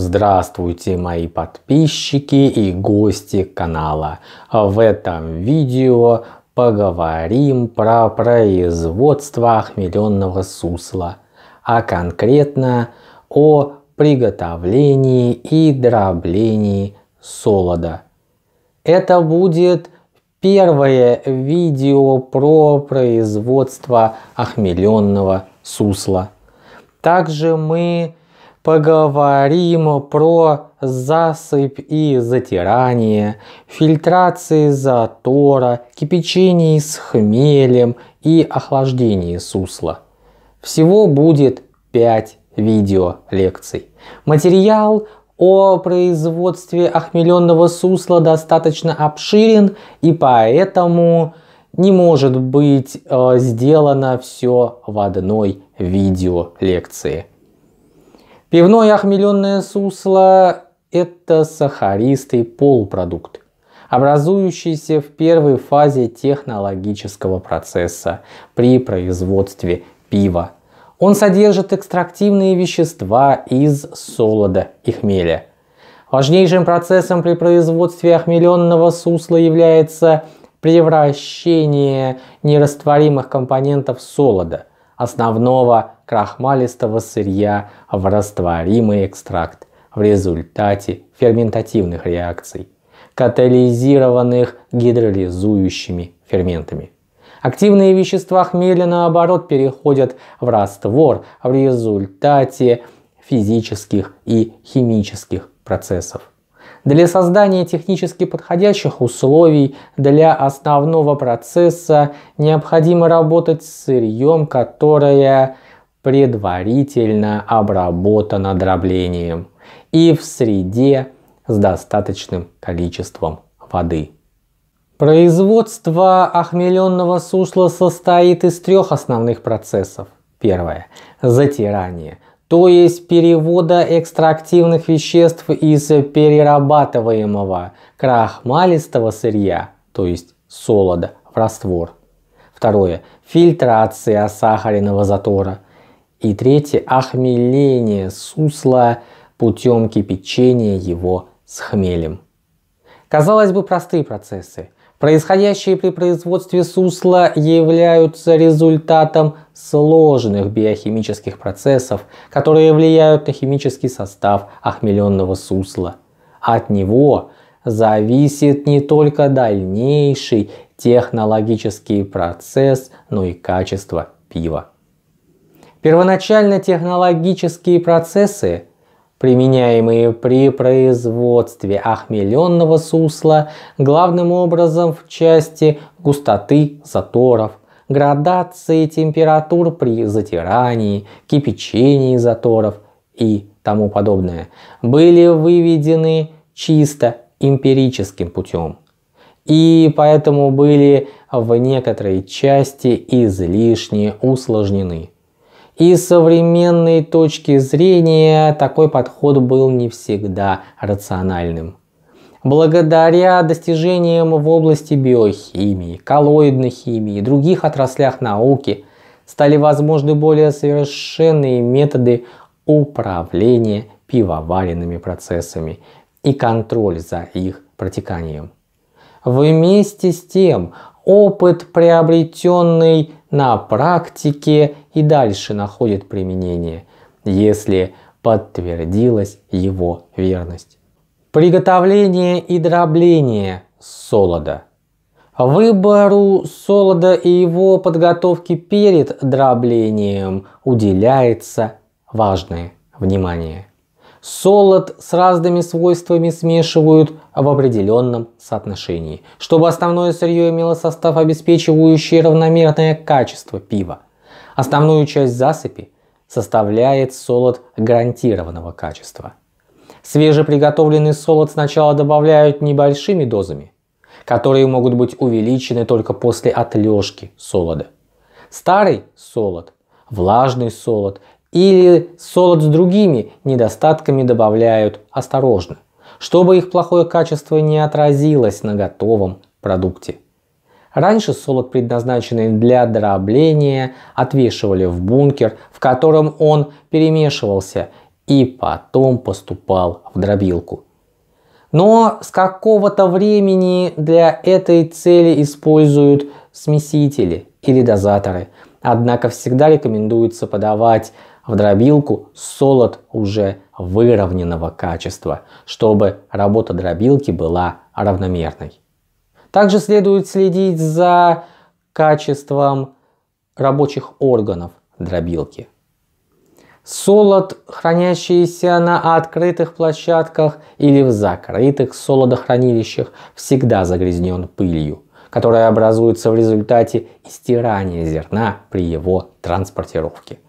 Здравствуйте, мои подписчики и гости канала. В этом видео поговорим про производство хмеленного сусла, а конкретно о приготовлении и дроблении солода. Это будет первое видео про производство охмеленного сусла. Также мы поговорим про засыпь и затирание, фильтрации затора, кипячение с хмелем и охлаждение сусла. Всего будет 5 видео лекций. Материал о производстве охмеленного сусла достаточно обширен и поэтому не может быть э, сделано все в одной видео лекции. Пивное охмеленное сусло – это сахаристый полупродукт, образующийся в первой фазе технологического процесса при производстве пива. Он содержит экстрактивные вещества из солода и хмеля. Важнейшим процессом при производстве охмеленного сусла является превращение нерастворимых компонентов солода основного крахмалистого сырья в растворимый экстракт в результате ферментативных реакций, катализированных гидролизующими ферментами. Активные вещества хмеля, наоборот, переходят в раствор в результате физических и химических процессов. Для создания технически подходящих условий для основного процесса необходимо работать с сырьем, которое предварительно обработано дроблением и в среде с достаточным количеством воды. Производство охмеленного сусла состоит из трех основных процессов. Первое – затирание – то есть перевода экстрактивных веществ из перерабатываемого крахмалистого сырья, то есть солода, в раствор. Второе – фильтрация сахарного затора. И третье – охмеление сусла путем кипячения его с хмелем. Казалось бы, простые процессы – Происходящие при производстве сусла являются результатом сложных биохимических процессов, которые влияют на химический состав охмеленного сусла. От него зависит не только дальнейший технологический процесс, но и качество пива. Первоначально технологические процессы применяемые при производстве охмеленного сусла, главным образом в части густоты заторов, градации температур при затирании, кипячении заторов и тому подобное, были выведены чисто эмпирическим путем и поэтому были в некоторой части излишне усложнены. И с современной точки зрения такой подход был не всегда рациональным. Благодаря достижениям в области биохимии, коллоидной химии и других отраслях науки стали возможны более совершенные методы управления пивоваренными процессами и контроль за их протеканием. Вместе с тем опыт, приобретенный на практике, и дальше находит применение, если подтвердилась его верность. Приготовление и дробление солода. Выбору солода и его подготовки перед дроблением уделяется важное внимание солод с разными свойствами смешивают в определенном соотношении, чтобы основное сырье имело состав, обеспечивающий равномерное качество пива. Основную часть засыпи составляет солод гарантированного качества. Свежеприготовленный солод сначала добавляют небольшими дозами, которые могут быть увеличены только после отлежки солода. Старый солод, влажный солод или солод с другими недостатками добавляют осторожно, чтобы их плохое качество не отразилось на готовом продукте. Раньше солод, предназначенный для дробления, отвешивали в бункер, в котором он перемешивался и потом поступал в дробилку. Но с какого-то времени для этой цели используют смесители или дозаторы. Однако всегда рекомендуется подавать в дробилку солод уже выровненного качества, чтобы работа дробилки была равномерной. Также следует следить за качеством рабочих органов дробилки. Солод, хранящийся на открытых площадках или в закрытых солодохранилищах, всегда загрязнен пылью, которая образуется в результате истирания зерна при его транспортировке.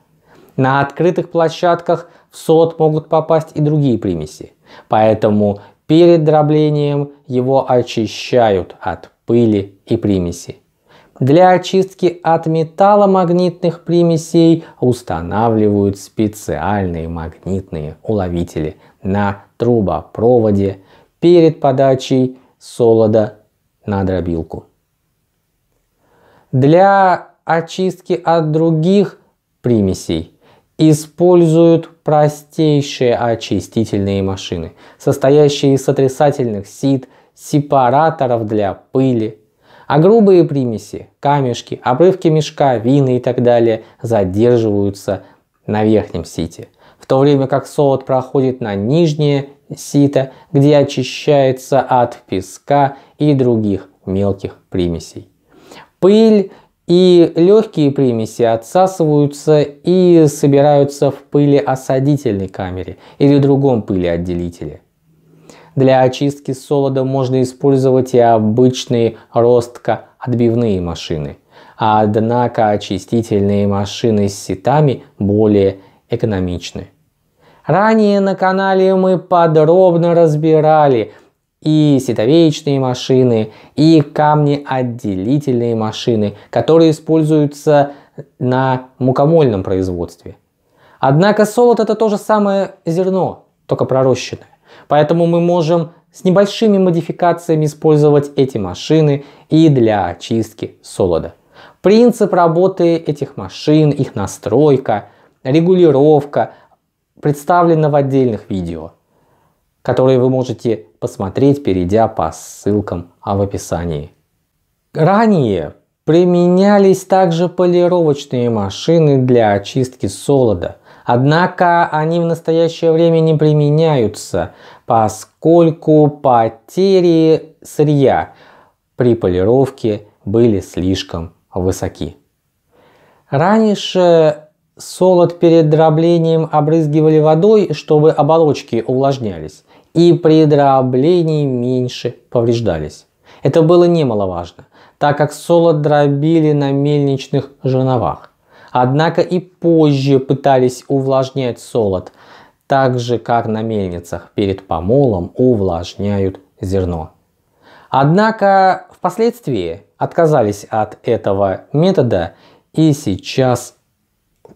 На открытых площадках в сот могут попасть и другие примеси. Поэтому перед дроблением его очищают от пыли и примесей. Для очистки от металломагнитных примесей устанавливают специальные магнитные уловители на трубопроводе перед подачей солода на дробилку. Для очистки от других примесей используют простейшие очистительные машины, состоящие из сотрясательных сит, сепараторов для пыли. А грубые примеси, камешки, обрывки мешка, вины и так далее задерживаются на верхнем сите, в то время как солод проходит на нижнее сито, где очищается от песка и других мелких примесей. Пыль и легкие примеси отсасываются и собираются в пылеосадительной камере или другом пылеотделителе. Для очистки солода можно использовать и обычные ростко-отбивные машины. Однако очистительные машины с сетами более экономичны. Ранее на канале мы подробно разбирали и сетовечные машины, и камнеотделительные машины, которые используются на мукомольном производстве. Однако солод это то же самое зерно, только пророщенное. Поэтому мы можем с небольшими модификациями использовать эти машины и для очистки солода. Принцип работы этих машин, их настройка, регулировка представлена в отдельных видео, которые вы можете посмотреть, перейдя по ссылкам а в описании. Ранее применялись также полировочные машины для очистки солода, однако они в настоящее время не применяются, поскольку потери сырья при полировке были слишком высоки. Раньше солод перед дроблением обрызгивали водой, чтобы оболочки увлажнялись и при дроблении меньше повреждались. Это было немаловажно, так как солод дробили на мельничных жерновах. Однако и позже пытались увлажнять солод, так же как на мельницах перед помолом увлажняют зерно. Однако впоследствии отказались от этого метода и сейчас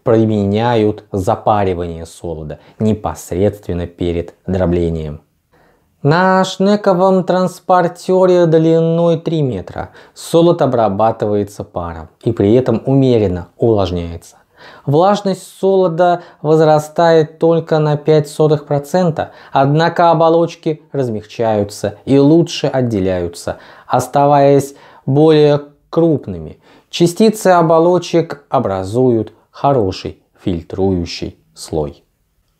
применяют запаривание солода непосредственно перед дроблением. На шнековом транспортере длиной 3 метра солод обрабатывается паром и при этом умеренно увлажняется. Влажность солода возрастает только на 0,05%, однако оболочки размягчаются и лучше отделяются, оставаясь более крупными. Частицы оболочек образуют хороший фильтрующий слой.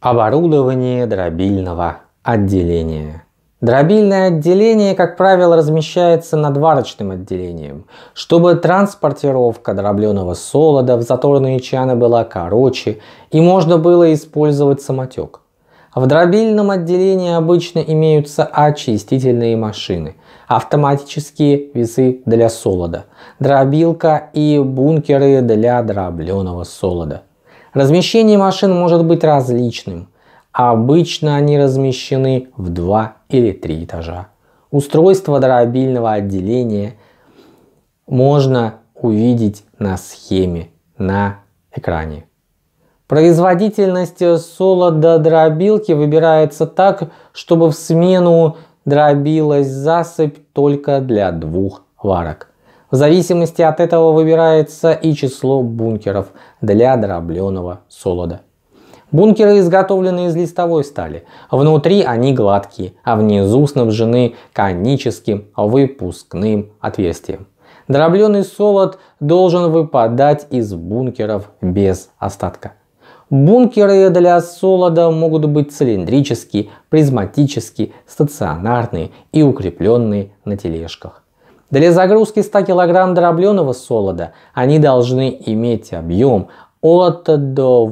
Оборудование дробильного отделения. Дробильное отделение, как правило, размещается над варочным отделением, чтобы транспортировка дробленого солода в заторные чаны была короче и можно было использовать самотек. В дробильном отделении обычно имеются очистительные машины, автоматические весы для солода, дробилка и бункеры для дробленого солода. Размещение машин может быть различным – Обычно они размещены в два или три этажа. Устройство дробильного отделения можно увидеть на схеме на экране. Производительность солода дробилки выбирается так, чтобы в смену дробилась засыпь только для двух варок. В зависимости от этого выбирается и число бункеров для дробленого солода. Бункеры изготовлены из листовой стали. Внутри они гладкие, а внизу снабжены коническим выпускным отверстием. Дробленый солод должен выпадать из бункеров без остатка. Бункеры для солода могут быть цилиндрические, призматические, стационарные и укрепленные на тележках. Для загрузки 100 кг дробленого солода они должны иметь объем от 2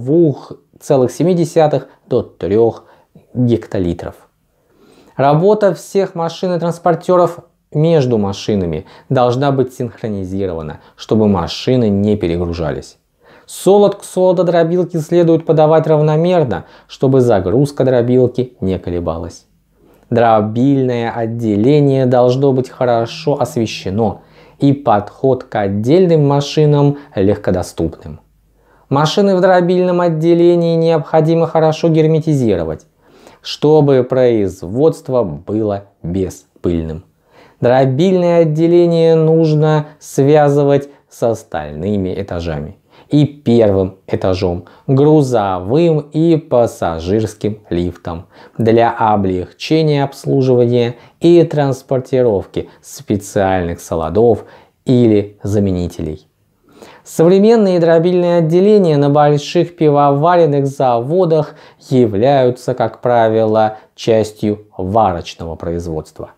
2,7 до 3 гектолитров. Работа всех машин и транспортеров между машинами должна быть синхронизирована, чтобы машины не перегружались. Солод к солододробилке следует подавать равномерно, чтобы загрузка дробилки не колебалась. Дробильное отделение должно быть хорошо освещено и подход к отдельным машинам легкодоступным. Машины в дробильном отделении необходимо хорошо герметизировать, чтобы производство было беспыльным. Дробильное отделение нужно связывать с остальными этажами и первым этажом, грузовым и пассажирским лифтом для облегчения обслуживания и транспортировки специальных солодов или заменителей. Современные дробильные отделения на больших пивоваренных заводах являются, как правило, частью варочного производства.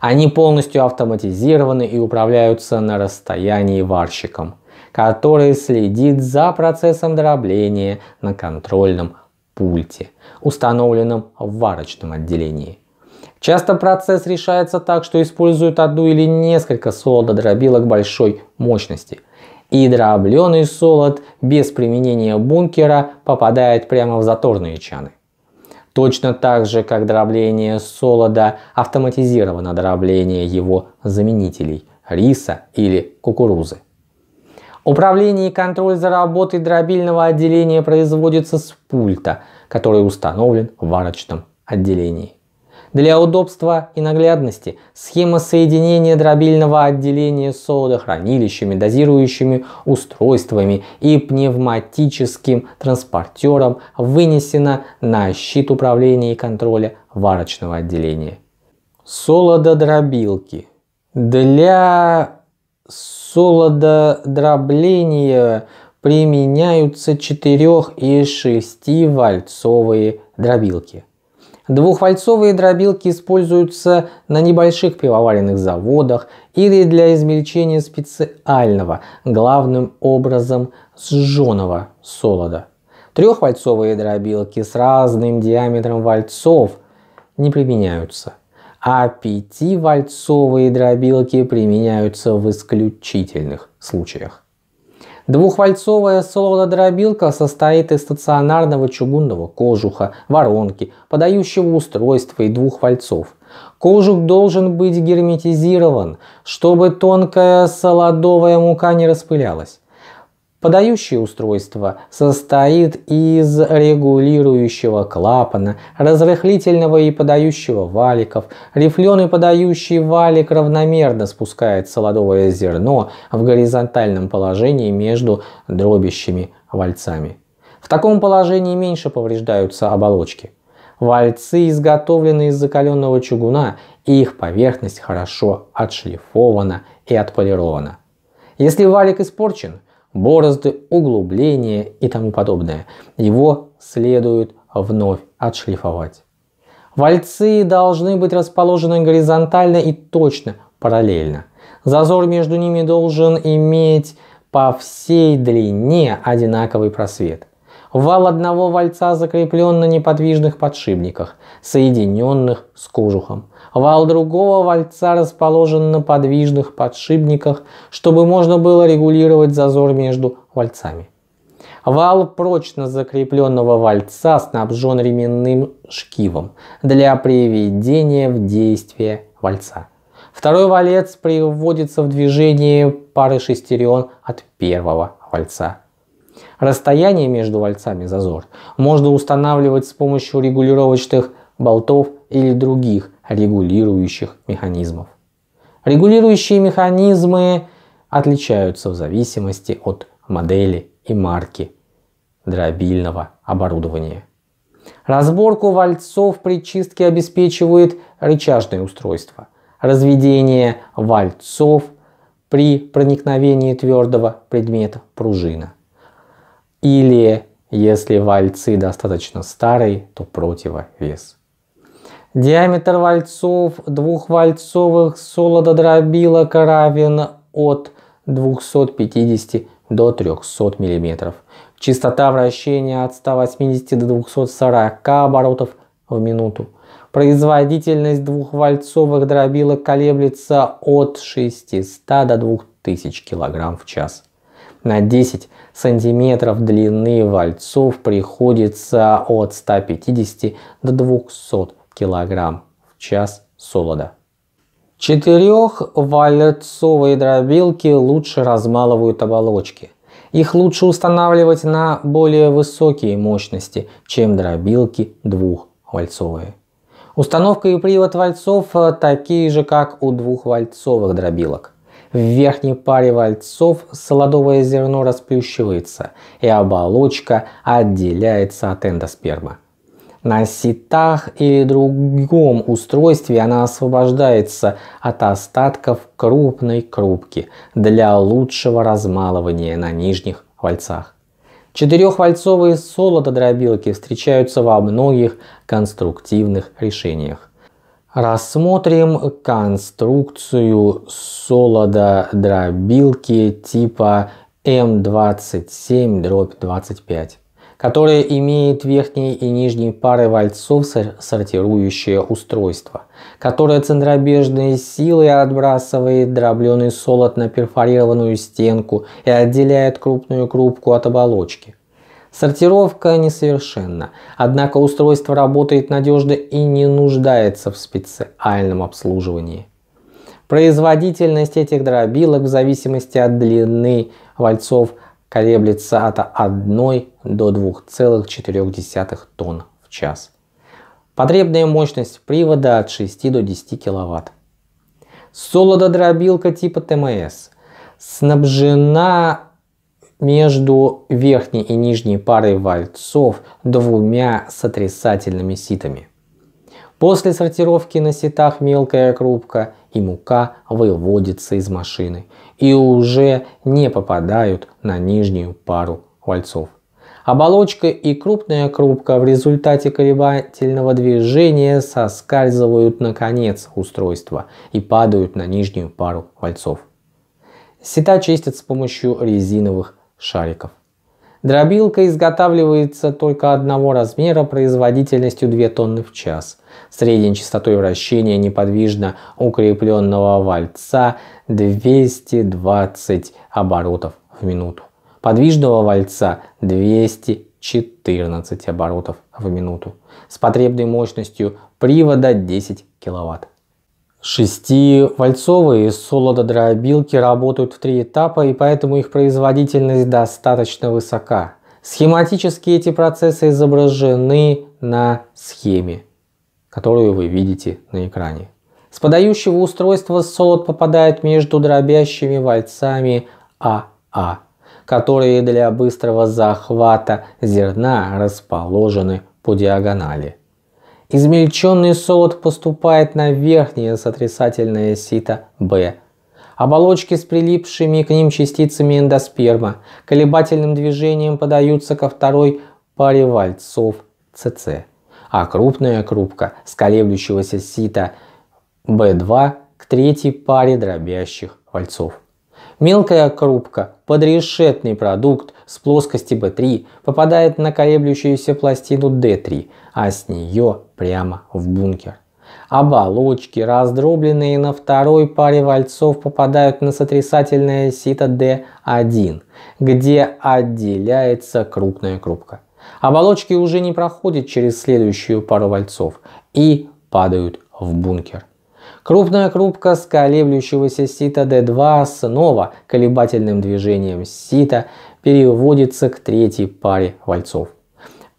Они полностью автоматизированы и управляются на расстоянии варщиком, который следит за процессом дробления на контрольном пульте, установленном в варочном отделении. Часто процесс решается так, что используют одну или несколько солододробилок большой мощности – и дробленый солод без применения бункера попадает прямо в заторные чаны. Точно так же, как дробление солода автоматизировано дробление его заменителей – риса или кукурузы. Управление и контроль за работой дробильного отделения производится с пульта, который установлен в варочном отделении. Для удобства и наглядности схема соединения дробильного отделения с содохранилищами, дозирующими устройствами и пневматическим транспортером вынесена на щит управления и контроля варочного отделения. Солододробилки. Для солододробления применяются 4 и 6 вальцовые дробилки. Двухвальцовые дробилки используются на небольших пивоваренных заводах или для измельчения специального, главным образом сжженного солода. Трехвальцовые дробилки с разным диаметром вальцов не применяются, а пятивальцовые дробилки применяются в исключительных случаях. Двухвальцовая солододробилка состоит из стационарного чугунного кожуха, воронки, подающего устройства и двух вальцов. Кожух должен быть герметизирован, чтобы тонкая солодовая мука не распылялась. Подающее устройство состоит из регулирующего клапана, разрыхлительного и подающего валиков. Рифленый подающий валик равномерно спускает солодовое зерно в горизонтальном положении между дробящими вальцами. В таком положении меньше повреждаются оболочки. Вальцы изготовлены из закаленного чугуна, и их поверхность хорошо отшлифована и отполирована. Если валик испорчен, борозды, углубления и тому подобное. Его следует вновь отшлифовать. Вальцы должны быть расположены горизонтально и точно параллельно. Зазор между ними должен иметь по всей длине одинаковый просвет. Вал одного вальца закреплен на неподвижных подшипниках, соединенных с кожухом. Вал другого вальца расположен на подвижных подшипниках, чтобы можно было регулировать зазор между вальцами. Вал прочно закрепленного вальца снабжен ременным шкивом для приведения в действие вальца. Второй валец приводится в движение пары шестерен от первого вальца. Расстояние между вальцами зазор можно устанавливать с помощью регулировочных болтов или других регулирующих механизмов. Регулирующие механизмы отличаются в зависимости от модели и марки дробильного оборудования. Разборку вальцов при чистке обеспечивает рычажное устройство. Разведение вальцов при проникновении твердого предмета пружина. Или, если вальцы достаточно старые, то противовес. Диаметр вальцов двухвальцовых солододробилок равен от 250 до 300 мм. Частота вращения от 180 до 240 оборотов в минуту. Производительность двухвальцовых дробилок колеблется от 600 до 2000 кг в час. На 10 см длины вальцов приходится от 150 до 200 см кг в час солода. Четырехвальцовые дробилки лучше размалывают оболочки. Их лучше устанавливать на более высокие мощности, чем дробилки двухвальцовые. Установка и привод вальцов э, такие же, как у двухвальцовых дробилок. В верхней паре вальцов солодовое зерно расплющивается, и оболочка отделяется от эндосперма на сетах или другом устройстве она освобождается от остатков крупной крупки для лучшего размалывания на нижних вальцах. Четырехвальцовые солододробилки встречаются во многих конструктивных решениях. Рассмотрим конструкцию солододробилки типа М27-25 которая имеет верхние и нижние пары вальцов сортирующее устройство, которое центробежной силой отбрасывает дробленый солод на перфорированную стенку и отделяет крупную крупку от оболочки. Сортировка несовершенна, однако устройство работает надежно и не нуждается в специальном обслуживании. Производительность этих дробилок в зависимости от длины вальцов – колеблется от 1 до 2,4 тонн в час. Потребная мощность привода от 6 до 10 кВт. Солододробилка типа ТМС снабжена между верхней и нижней парой вальцов двумя сотрясательными ситами. После сортировки на ситах мелкая крупка и мука выводится из машины – и уже не попадают на нижнюю пару вальцов. Оболочка и крупная крупка в результате колебательного движения соскальзывают на конец устройства и падают на нижнюю пару вальцов. Сета чистят с помощью резиновых шариков. Дробилка изготавливается только одного размера производительностью 2 тонны в час, средней частотой вращения неподвижно укрепленного вальца 220 оборотов в минуту, подвижного вальца 214 оборотов в минуту с потребной мощностью привода 10 киловатт. Шестивальцовые солододробилки работают в три этапа, и поэтому их производительность достаточно высока. Схематически эти процессы изображены на схеме, которую вы видите на экране. С подающего устройства солод попадает между дробящими вальцами АА, которые для быстрого захвата зерна расположены по диагонали. Измельченный солод поступает на верхнее сотрясательное сито Б. Оболочки с прилипшими к ним частицами эндосперма колебательным движением подаются ко второй паре вальцов СС, а крупная крупка с колеблющегося сита Б2 к третьей паре дробящих вальцов. Мелкая крупка, подрешетный продукт с плоскости B3 попадает на колеблющуюся пластину D3, а с нее прямо в бункер. Оболочки, раздробленные на второй паре вальцов, попадают на сотрясательное сито D1, где отделяется крупная крупка. Оболочки уже не проходят через следующую пару вальцов и падают в бункер. Крупная крупка с колеблющегося сита D2 снова колебательным движением сита переводится к третьей паре вальцов.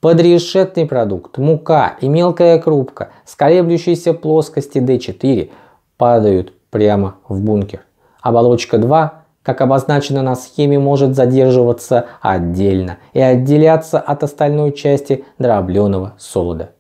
Подрешетный продукт, мука и мелкая крупка с колеблющейся плоскости D4 падают прямо в бункер. Оболочка 2 как обозначено на схеме, может задерживаться отдельно и отделяться от остальной части дробленого солода.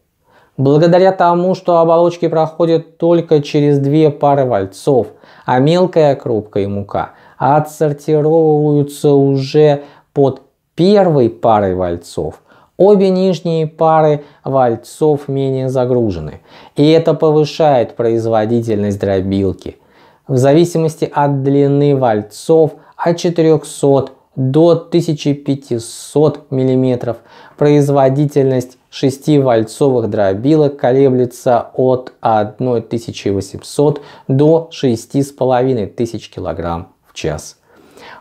Благодаря тому, что оболочки проходят только через две пары вальцов, а мелкая крупка и мука отсортировываются уже под первой парой вальцов. Обе нижние пары вальцов менее загружены, и это повышает производительность дробилки. В зависимости от длины вальцов от 400 до 1500 мм. Производительность 6-вальцовых дробилок колеблется от 1800 до 6500 кг в час.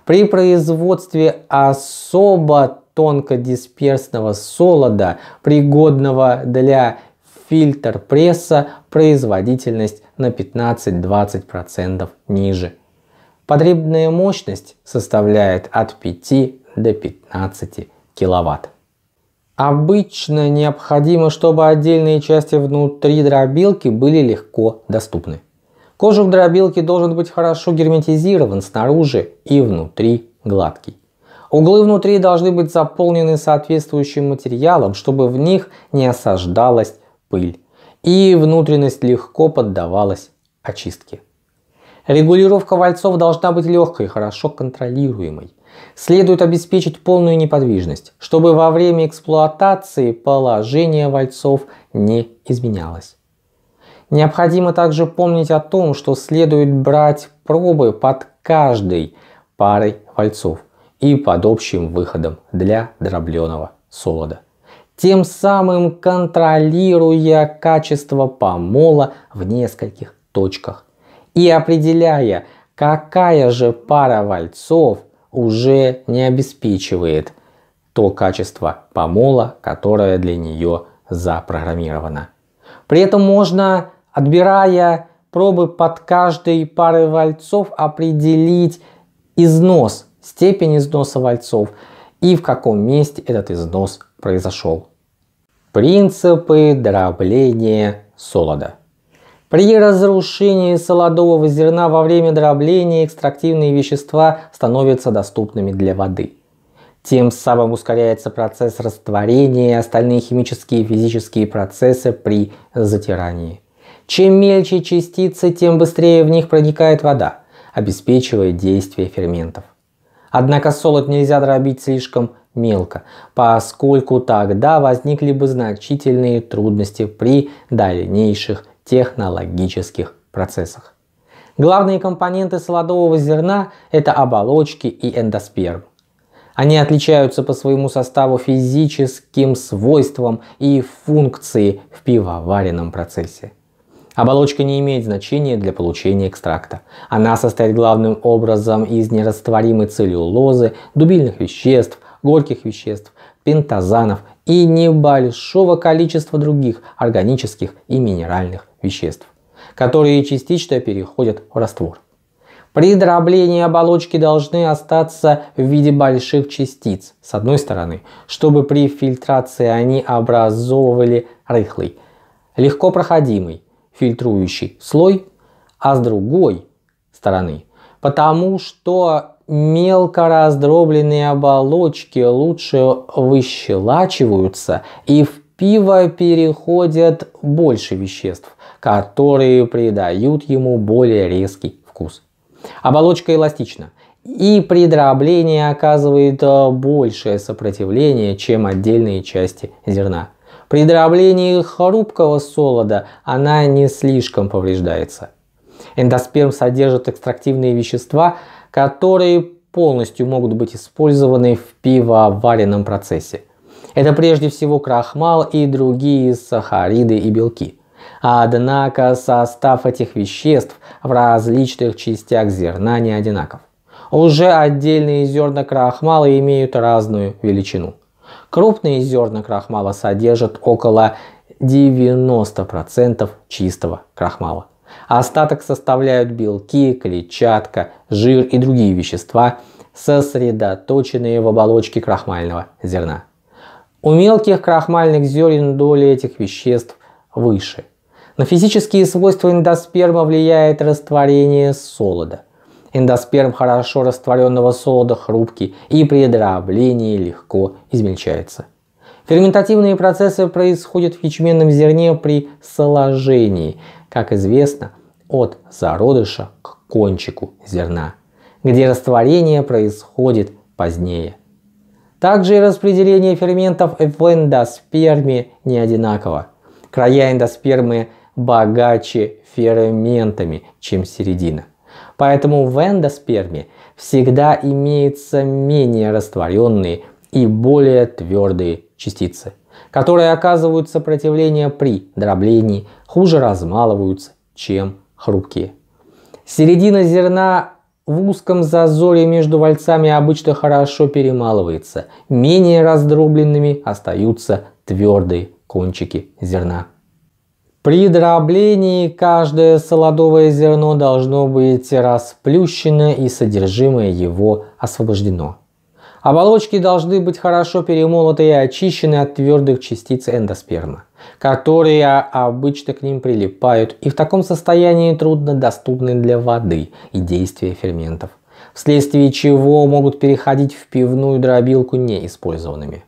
При производстве особо тонкодисперсного солода, пригодного для фильтр пресса, производительность на 15-20% ниже Потребная мощность составляет от 5 до 15 киловатт. Обычно необходимо, чтобы отдельные части внутри дробилки были легко доступны. Кожух дробилки должен быть хорошо герметизирован снаружи и внутри гладкий. Углы внутри должны быть заполнены соответствующим материалом, чтобы в них не осаждалась пыль и внутренность легко поддавалась очистке. Регулировка вальцов должна быть легкой, и хорошо контролируемой. Следует обеспечить полную неподвижность, чтобы во время эксплуатации положение вальцов не изменялось. Необходимо также помнить о том, что следует брать пробы под каждой парой вальцов и под общим выходом для дробленого солода, тем самым контролируя качество помола в нескольких точках и определяя, какая же пара вальцов уже не обеспечивает то качество помола, которое для нее запрограммировано. При этом можно, отбирая пробы под каждой парой вальцов, определить износ, степень износа вальцов и в каком месте этот износ произошел. Принципы дробления солода. При разрушении солодового зерна во время дробления экстрактивные вещества становятся доступными для воды. Тем самым ускоряется процесс растворения и остальные химические и физические процессы при затирании. Чем мельче частицы, тем быстрее в них проникает вода, обеспечивая действие ферментов. Однако солод нельзя дробить слишком мелко, поскольку тогда возникли бы значительные трудности при дальнейших технологических процессах. Главные компоненты солодового зерна – это оболочки и эндосперм. Они отличаются по своему составу физическим свойствам и функции в пивоваренном процессе. Оболочка не имеет значения для получения экстракта. Она состоит главным образом из нерастворимой целлюлозы, дубильных веществ, горьких веществ, пентозанов и небольшого количества других органических и минеральных веществ, которые частично переходят в раствор. При дроблении оболочки должны остаться в виде больших частиц, с одной стороны, чтобы при фильтрации они образовывали рыхлый, легко проходимый, фильтрующий слой, а с другой стороны, потому что мелко раздробленные оболочки лучше выщелачиваются и в пиво переходят больше веществ которые придают ему более резкий вкус. Оболочка эластична и при дроблении оказывает э, большее сопротивление, чем отдельные части зерна. При дроблении хрупкого солода она не слишком повреждается. Эндосперм содержит экстрактивные вещества, которые полностью могут быть использованы в пивоваренном процессе. Это прежде всего крахмал и другие сахариды и белки – Однако состав этих веществ в различных частях зерна не одинаков. Уже отдельные зерна крахмала имеют разную величину. Крупные зерна крахмала содержат около 90% чистого крахмала. Остаток составляют белки, клетчатка, жир и другие вещества, сосредоточенные в оболочке крахмального зерна. У мелких крахмальных зерен доля этих веществ выше – на физические свойства эндосперма влияет растворение солода. Эндосперм хорошо растворенного солода хрупкий и при дроблении легко измельчается. Ферментативные процессы происходят в ячменном зерне при соложении, как известно, от зародыша к кончику зерна, где растворение происходит позднее. Также и распределение ферментов в эндосперме не одинаково. Края эндоспермы – богаче ферментами, чем середина. Поэтому в эндосперме всегда имеются менее растворенные и более твердые частицы, которые оказывают сопротивление при дроблении, хуже размалываются, чем хрупкие. Середина зерна в узком зазоре между вальцами обычно хорошо перемалывается, менее раздробленными остаются твердые кончики зерна. При дроблении каждое солодовое зерно должно быть расплющено и содержимое его освобождено. Оболочки должны быть хорошо перемолоты и очищены от твердых частиц эндосперма, которые обычно к ним прилипают и в таком состоянии трудно доступны для воды и действия ферментов, вследствие чего могут переходить в пивную дробилку неиспользованными.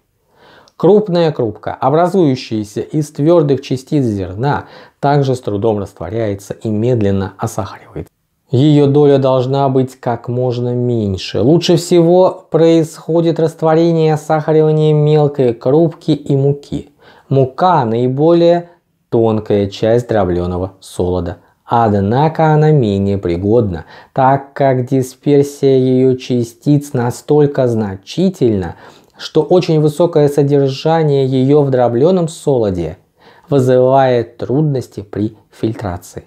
Крупная крупка, образующаяся из твердых частиц зерна, также с трудом растворяется и медленно осахаривается. Ее доля должна быть как можно меньше. Лучше всего происходит растворение и осахаривание мелкой крупки и муки. Мука – наиболее тонкая часть дробленого солода. Однако она менее пригодна, так как дисперсия ее частиц настолько значительна, что очень высокое содержание ее в дробленом солоде вызывает трудности при фильтрации.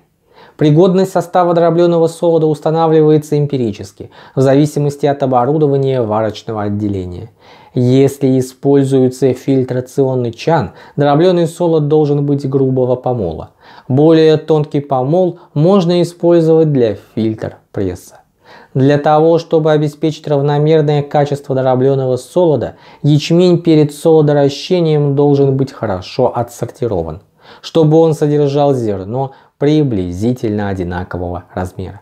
Пригодность состава дробленого солода устанавливается эмпирически, в зависимости от оборудования варочного отделения. Если используется фильтрационный чан, дробленый солод должен быть грубого помола. Более тонкий помол можно использовать для фильтр пресса. Для того, чтобы обеспечить равномерное качество дробленого солода, ячмень перед солодоращением должен быть хорошо отсортирован, чтобы он содержал зерно приблизительно одинакового размера.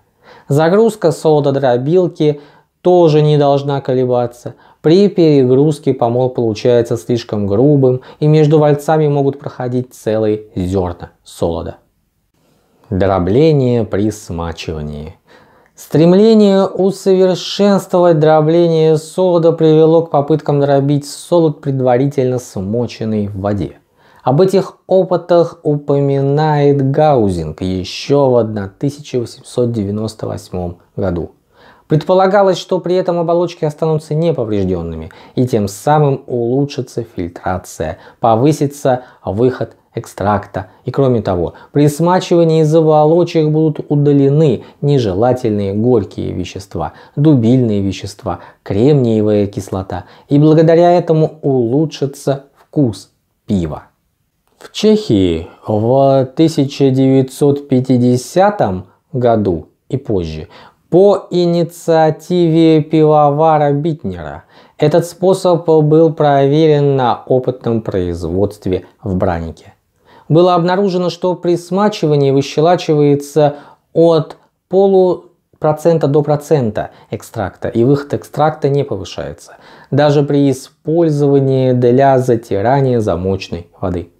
Загрузка солододробилки тоже не должна колебаться. При перегрузке помол получается слишком грубым, и между вальцами могут проходить целые зерна солода. Дробление при смачивании – Стремление усовершенствовать дробление солода привело к попыткам дробить солод, предварительно смоченный в воде. Об этих опытах упоминает Гаузинг еще в 1898 году. Предполагалось, что при этом оболочки останутся неповрежденными и тем самым улучшится фильтрация, повысится выход экстракта. И кроме того, при смачивании из оболочек будут удалены нежелательные горькие вещества, дубильные вещества, кремниевая кислота. И благодаря этому улучшится вкус пива. В Чехии в 1950 году и позже по инициативе пивовара Битнера этот способ был проверен на опытном производстве в Бранике. Было обнаружено, что при смачивании выщелачивается от полупроцента до процента экстракта, и выход экстракта не повышается, даже при использовании для затирания замочной воды.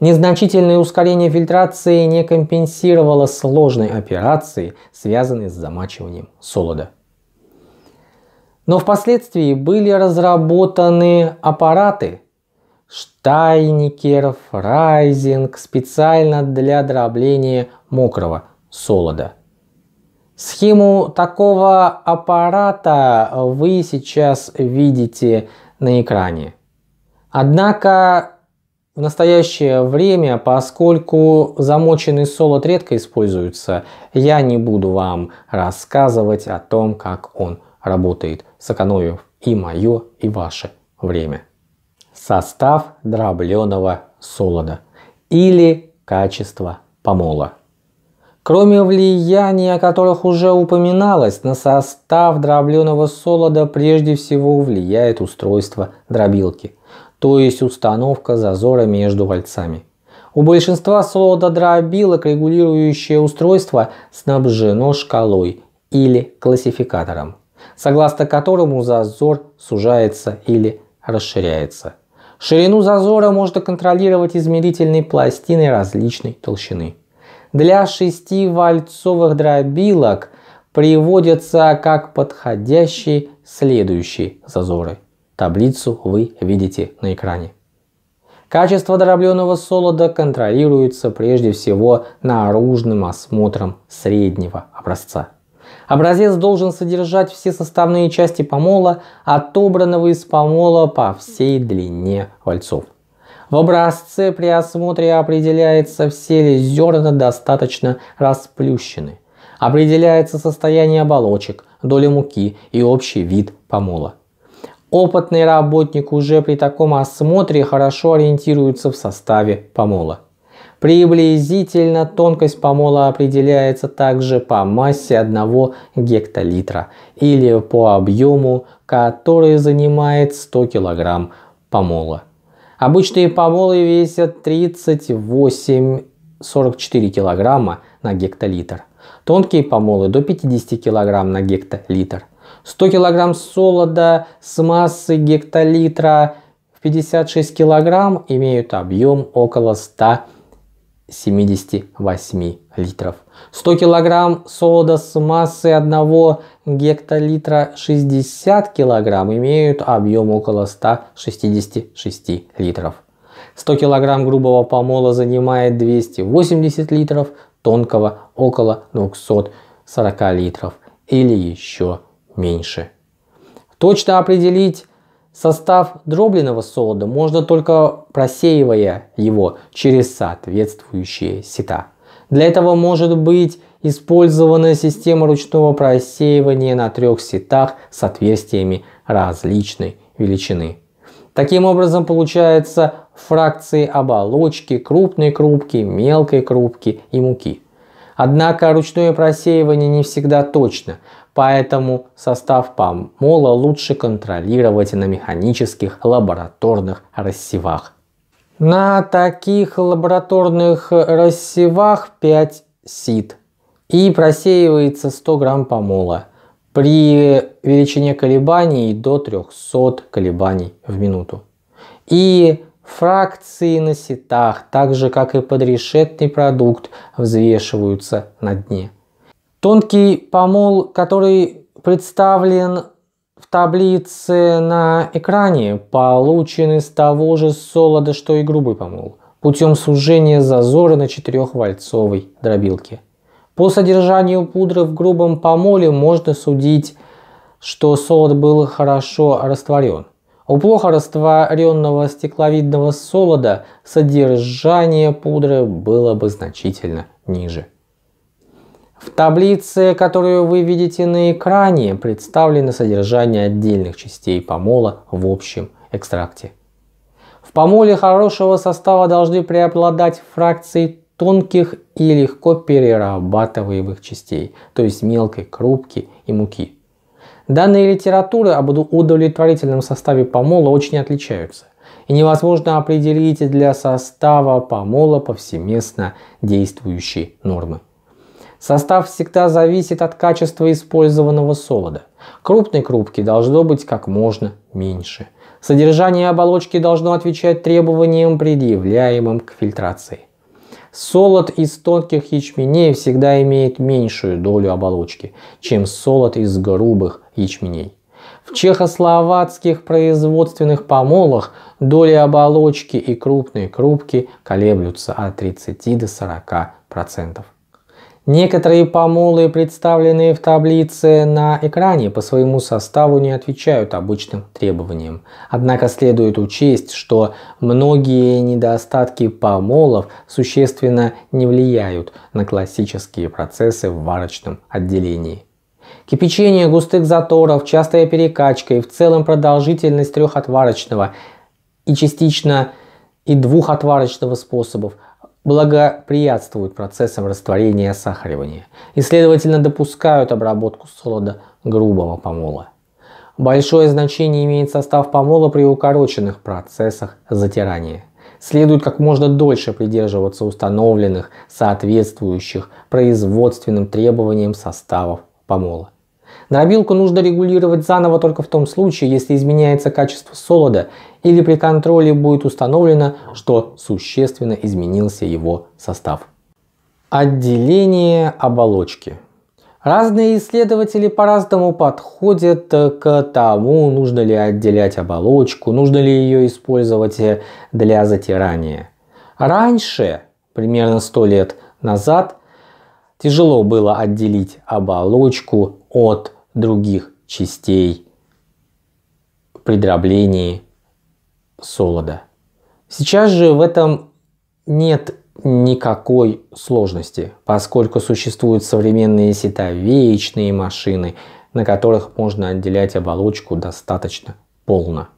Незначительное ускорение фильтрации не компенсировало сложной операции, связанной с замачиванием солода. Но впоследствии были разработаны аппараты, штайникеров, райзинг специально для дробления мокрого солода. Схему такого аппарата вы сейчас видите на экране. Однако в настоящее время, поскольку замоченный солод редко используется, я не буду вам рассказывать о том, как он работает, сэкономив и мое, и ваше время состав дробленого солода или качество помола. Кроме влияния, о которых уже упоминалось, на состав дробленого солода прежде всего влияет устройство дробилки, то есть установка зазора между вальцами. У большинства солододробилок регулирующее устройство снабжено шкалой или классификатором, согласно которому зазор сужается или расширяется. Ширину зазора можно контролировать измерительной пластиной различной толщины. Для вальцовых дробилок приводятся как подходящие следующие зазоры. Таблицу вы видите на экране. Качество дробленого солода контролируется прежде всего наружным осмотром среднего образца. Образец должен содержать все составные части помола, отобранного из помола по всей длине вальцов. В образце при осмотре определяется, все ли зерна достаточно расплющены. Определяется состояние оболочек, доля муки и общий вид помола. Опытный работник уже при таком осмотре хорошо ориентируется в составе помола. Приблизительно тонкость помола определяется также по массе 1 гектолитра или по объему, который занимает 100 кг помола. Обычные помолы весят 38-44 кг на гектолитр. Тонкие помолы до 50 кг на гектолитр. 100 кг солода с массой гектолитра в 56 кг имеют объем около 100 кг 78 литров. 100 килограмм сода с массой 1 гектолитра 60 килограмм имеют объем около 166 литров. 100 килограмм грубого помола занимает 280 литров, тонкого около 240 литров или еще меньше. Точно определить Состав дробленного солода можно только просеивая его через соответствующие сета. Для этого может быть использована система ручного просеивания на трех сетах с отверстиями различной величины. Таким образом получаются фракции оболочки, крупной крупки, мелкой крупки и муки. Однако ручное просеивание не всегда точно, Поэтому состав помола лучше контролировать на механических лабораторных рассевах. На таких лабораторных рассевах 5 сит и просеивается 100 грамм помола при величине колебаний до 300 колебаний в минуту. И фракции на сетах, так же как и подрешетный продукт, взвешиваются на дне. Тонкий помол, который представлен в таблице на экране, получен из того же солода, что и грубый помол, путем сужения зазора на четырехвальцовой дробилке. По содержанию пудры в грубом помоле можно судить, что солод был хорошо растворен. У плохо растворенного стекловидного солода содержание пудры было бы значительно ниже. В таблице, которую вы видите на экране, представлено содержание отдельных частей помола в общем экстракте. В помоле хорошего состава должны преобладать фракции тонких и легко перерабатываемых частей, то есть мелкой крупки и муки. Данные литературы об удовлетворительном составе помола очень отличаются, и невозможно определить для состава помола повсеместно действующие нормы. Состав всегда зависит от качества использованного солода. Крупной крупки должно быть как можно меньше. Содержание оболочки должно отвечать требованиям, предъявляемым к фильтрации. Солод из тонких ячменей всегда имеет меньшую долю оболочки, чем солод из грубых ячменей. В чехословацких производственных помолах доли оболочки и крупные крупки колеблются от 30 до 40 процентов. Некоторые помолы, представленные в таблице на экране, по своему составу не отвечают обычным требованиям. Однако следует учесть, что многие недостатки помолов существенно не влияют на классические процессы в варочном отделении. Кипячение густых заторов, частая перекачка и в целом продолжительность трехотварочного и частично и двухотварочного способов – благоприятствуют процессам растворения и осахаривания и, следовательно, допускают обработку солода грубого помола. Большое значение имеет состав помола при укороченных процессах затирания. Следует как можно дольше придерживаться установленных, соответствующих производственным требованиям составов помола. Дробилку нужно регулировать заново только в том случае, если изменяется качество солода или при контроле будет установлено, что существенно изменился его состав. Отделение оболочки. Разные исследователи по-разному подходят к тому, нужно ли отделять оболочку, нужно ли ее использовать для затирания. Раньше, примерно 100 лет назад, тяжело было отделить оболочку от других частей при дроблении солода. Сейчас же в этом нет никакой сложности, поскольку существуют современные сетовечные машины, на которых можно отделять оболочку достаточно полно.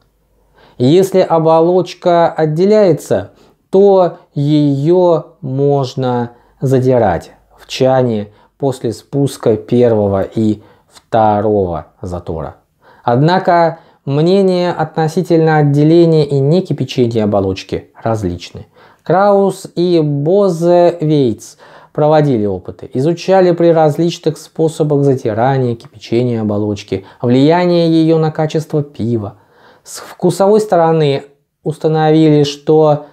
Если оболочка отделяется, то ее можно задирать в чане после спуска первого и второго затора. Однако Мнения относительно отделения и некипячения оболочки различны. Краус и Бозе Вейц проводили опыты, изучали при различных способах затирания, кипячения оболочки, влияние ее на качество пива. С вкусовой стороны установили, что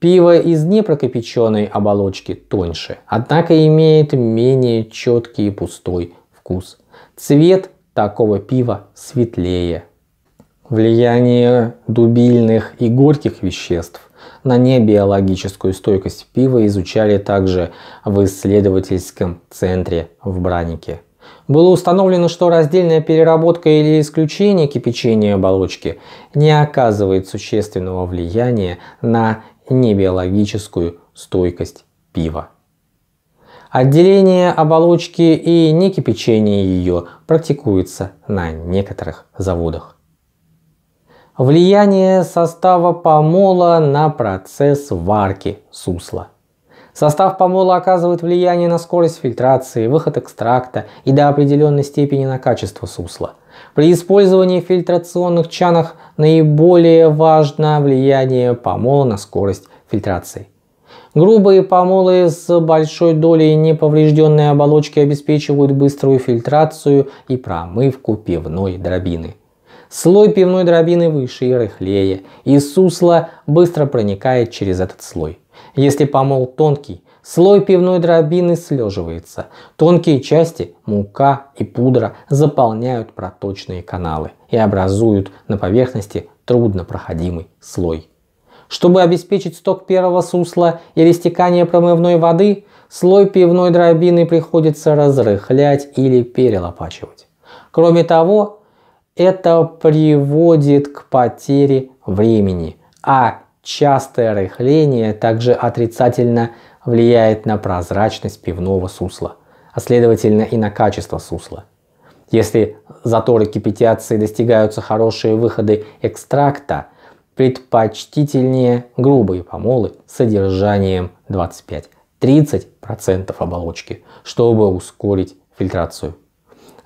пиво из непрокипяченной оболочки тоньше, однако имеет менее четкий и пустой вкус. Цвет такого пива светлее. Влияние дубильных и горьких веществ на небиологическую стойкость пива изучали также в исследовательском центре в Бранике. Было установлено, что раздельная переработка или исключение кипячения оболочки не оказывает существенного влияния на небиологическую стойкость пива. Отделение оболочки и некипячение ее практикуется на некоторых заводах. Влияние состава помола на процесс варки сусла. Состав помола оказывает влияние на скорость фильтрации, выход экстракта и до определенной степени на качество сусла. При использовании в фильтрационных чанах наиболее важно влияние помола на скорость фильтрации. Грубые помолы с большой долей неповрежденной оболочки обеспечивают быструю фильтрацию и промывку пивной дробины. Слой пивной дробины выше и рыхлее, и сусло быстро проникает через этот слой. Если помол тонкий, слой пивной дробины слеживается. Тонкие части, мука и пудра заполняют проточные каналы и образуют на поверхности труднопроходимый слой. Чтобы обеспечить сток первого сусла или стекание промывной воды, слой пивной дробины приходится разрыхлять или перелопачивать. Кроме того, это приводит к потере времени, а частое рыхление также отрицательно влияет на прозрачность пивного сусла, а следовательно и на качество сусла. Если заторы кипятятся и достигаются хорошие выходы экстракта, предпочтительнее грубые помолы с содержанием 25-30% оболочки, чтобы ускорить фильтрацию.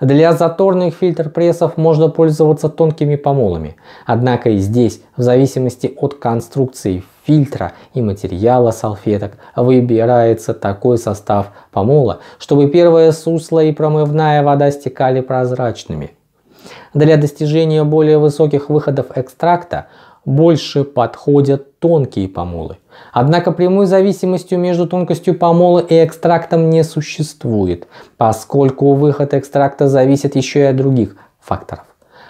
Для заторных фильтр-прессов можно пользоваться тонкими помолами, однако и здесь, в зависимости от конструкции фильтра и материала салфеток, выбирается такой состав помола, чтобы первое сусло и промывная вода стекали прозрачными. Для достижения более высоких выходов экстракта больше подходят тонкие помолы. Однако прямой зависимостью между тонкостью помола и экстрактом не существует, поскольку выход экстракта зависит еще и от других факторов.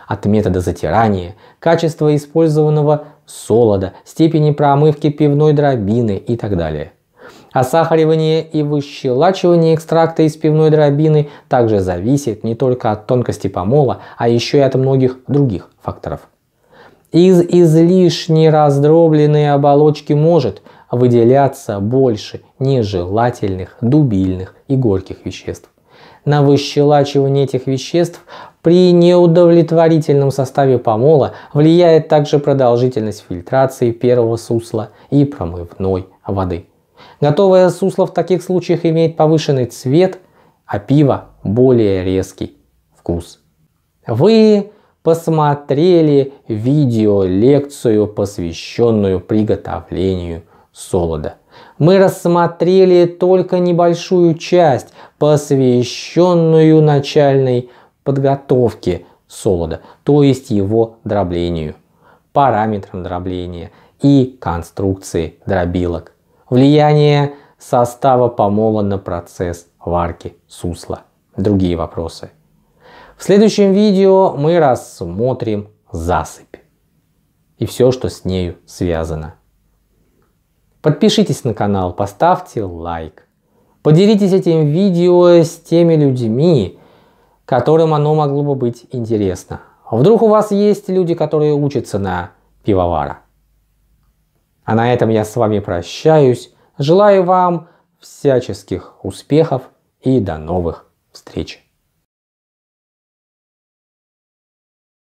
От метода затирания, качества использованного солода, степени промывки пивной дробины и так далее. Осахаривание и выщелачивание экстракта из пивной дробины также зависит не только от тонкости помола, а еще и от многих других факторов – из излишне раздробленной оболочки может выделяться больше нежелательных, дубильных и горьких веществ. На выщелачивание этих веществ при неудовлетворительном составе помола влияет также продолжительность фильтрации первого сусла и промывной воды. Готовое сусло в таких случаях имеет повышенный цвет, а пиво более резкий вкус. Вы посмотрели видео-лекцию, посвященную приготовлению солода. Мы рассмотрели только небольшую часть, посвященную начальной подготовке солода, то есть его дроблению, параметрам дробления и конструкции дробилок, влияние состава помола на процесс варки сусла, другие вопросы. В следующем видео мы рассмотрим засыпь и все, что с нею связано. Подпишитесь на канал, поставьте лайк. Поделитесь этим видео с теми людьми, которым оно могло бы быть интересно. Вдруг у вас есть люди, которые учатся на пивовара. А на этом я с вами прощаюсь. Желаю вам всяческих успехов и до новых встреч.